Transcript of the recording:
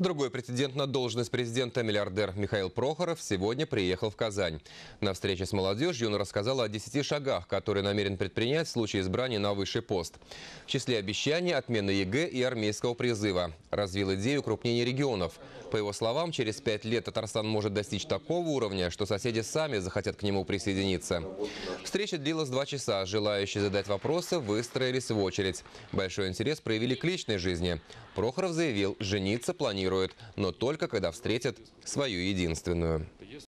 Другой претендент на должность президента, миллиардер Михаил Прохоров, сегодня приехал в Казань. На встрече с молодежью он рассказал о 10 шагах, которые намерен предпринять в случае избрания на высший пост. В числе обещаний – отмена ЕГЭ и армейского призыва. Развил идею укрупнения регионов. По его словам, через пять лет Татарстан может достичь такого уровня, что соседи сами захотят к нему присоединиться. Встреча длилась два часа. Желающие задать вопросы выстроились в очередь. Большой интерес проявили к личной жизни. Прохоров заявил, жениться планирует, но только когда встретит свою единственную.